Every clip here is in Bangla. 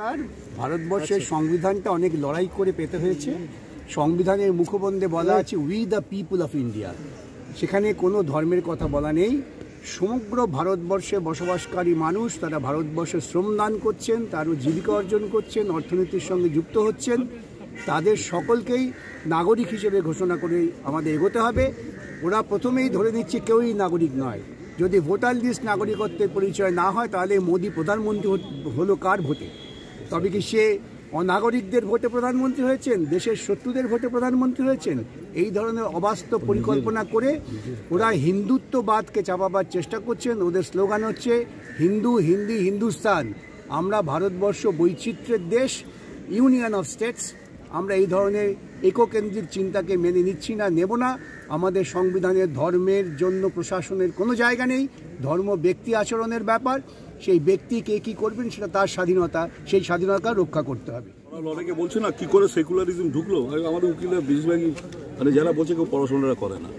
কার ভারতবর্ষের আচ্ছা। সংবিধানটা অনেক লড়াই করে পেতে হয়েছে সংবিধানের মুখবন্ধে বলা আছে we the people of India সেখানে কোনো ধর্মের কথা বলা নেই সমগ্র ভারতবর্ষে বসবাসকারী মানুষ তারা ভারতবর্ষে শ্রমদান করছেন তারও জীবিকা অর্জন করছেন অর্থনীতির সঙ্গে যুক্ত হচ্ছেন তাদের সকলকেই নাগরিক হিসেবে ঘোষণা করে আমাদের এগোতে হবে ওরা প্রথমেই ধরে নিচ্ছে কেউই নাগরিক নয় যদি ভোটার লিস্ট নাগরিকত্বের পরিচয় না হয় তাহলে মোদী প্রধানমন্ত্রী হলো কার ভোটে তবে কি সে অনাগরিকদের ভোটে প্রধানমন্ত্রী হয়েছেন দেশের শত্রুদের ভোটে প্রধানমন্ত্রী হয়েছেন এই ধরনের অবাস্তব পরিকল্পনা করে ওরা হিন্দুত্ববাদকে চাপাবার চেষ্টা করছেন ওদের স্লোগান হচ্ছে হিন্দু হিন্দি হিন্দুস্তান আমরা ভারতবর্ষ বৈচিত্র্যের দেশ ইউনিয়ন অফ স্টেটস আমরা এই ধরনের এককেন্দ্রিক চিন্তাকে মেনে নিচ্ছি না নেব না আমাদের সংবিধানের ধর্মের জন্য প্রশাসনের কোনো জায়গা নেই ধর্ম ব্যক্তি আচরণের ব্যাপার সেই ব্যক্তি কে কী করবেন সেটা তার স্বাধীনতা সেই স্বাধীনতা রক্ষা করতে হবে অনেকে বলছে না কি করে সেকুলারিজম ঢুকলো আমাদের উকিলের বেশিরভাগই মানে যারা বলছে কেউ পড়াশোনাটা করে না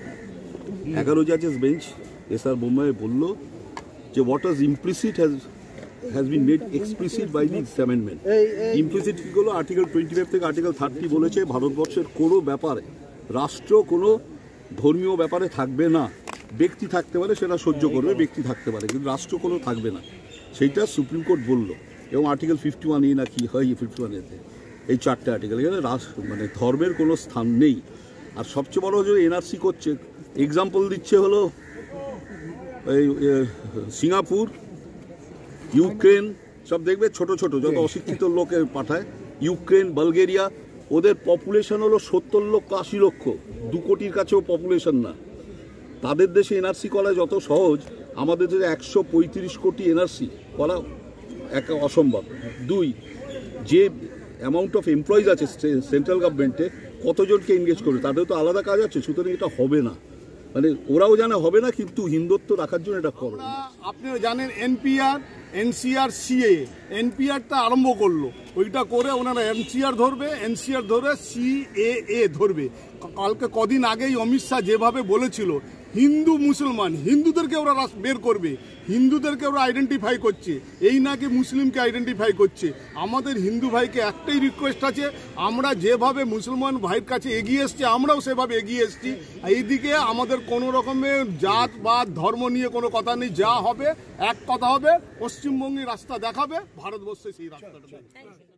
এগারো জাজেস বেঞ্চ এস আর মুম্বাই বললো যে what was implicit has has been made explicit by the amendment implicit কী হলো আর্টিকেল টোয়েন্টি ফাইভ থেকে আর্টিকেল থার্টি বলেছে ভারতবর্ষের কোনো ব্যাপারে রাষ্ট্র কোনো ধর্মীয় ব্যাপারে থাকবে না ব্যক্তি থাকতে পারে সেটা সহ্য করবে ব্যক্তি থাকতে পারে কিন্তু রাষ্ট্র কোনো থাকবে না সেইটা সুপ্রিম কোর্ট বললো এবং আর্টিকেল ফিফটি ওয়ান এ না কি হয় ফিফটি ওয়ান এতে এই চারটে আর্টিকেল এখানে রাষ্ট্র মানে ধর্মের কোনো স্থান নেই আর সবচেয়ে বড় যে এনআরসি করছে এক্সাম্পল দিচ্ছে হলো এই সিঙ্গাপুর ইউক্রেন সব দেখবে ছোট ছোট যত অশিক্ষিত লোকের পাঠায় ইউক্রেন বালগেরিয়া ওদের পপুলেশন হলো সত্তর লক্ষ আশি লক্ষ দু কোটির কাছেও পপুলেশন না তাদের দেশে এনআরসি করা যত সহজ আমাদের দেশে একশো পঁয়ত্রিশ কোটি এনআরসি করা এক অসম্ভব দুই যে অ্যামাউন্ট অফ এমপ্লয়িজ আছে সেন্ট্রাল গভর্নমেন্টে কতজনকে এনগেজ করবে তাদের তো আলাদা কাজ আছে সুতরাং এটা হবে না মানে ওরাও জানে হবে না কিন্তু হিন্দুত্ব রাখার জন্য এটা করবে আপনিও জানেন এনপিআর এনসিআর সিএ এনপিআরটা আরম্ভ করলো ওইটা করে ওনারা এনসিআর ধরবে এনসিআর ধরে সিএএ ধরবে কালকে কদিন আগেই অমিত শাহ যেভাবে বলেছিল হিন্দু মুসলমান হিন্দুদেরকে ওরা বের করবে হিন্দুদেরকে ওরা আইডেন্টিফাই করছে এই নাকি মুসলিমকে আইডেন্টিফাই করছে আমাদের হিন্দু ভাইকে একটাই রিকোয়েস্ট আছে আমরা যেভাবে মুসলমান ভাইয়ের কাছে এগিয়ে এসছি আমরাও সেভাবে এগিয়ে এসছি এইদিকে আমাদের কোনো রকমের জাত বা ধর্ম নিয়ে কোনো কথা নেই যা হবে এক কথা হবে পশ্চিমবঙ্গে রাস্তা দেখাবে ভারতবর্ষে সেই রাস্তাটা আচ্ছা, আচ্ছা।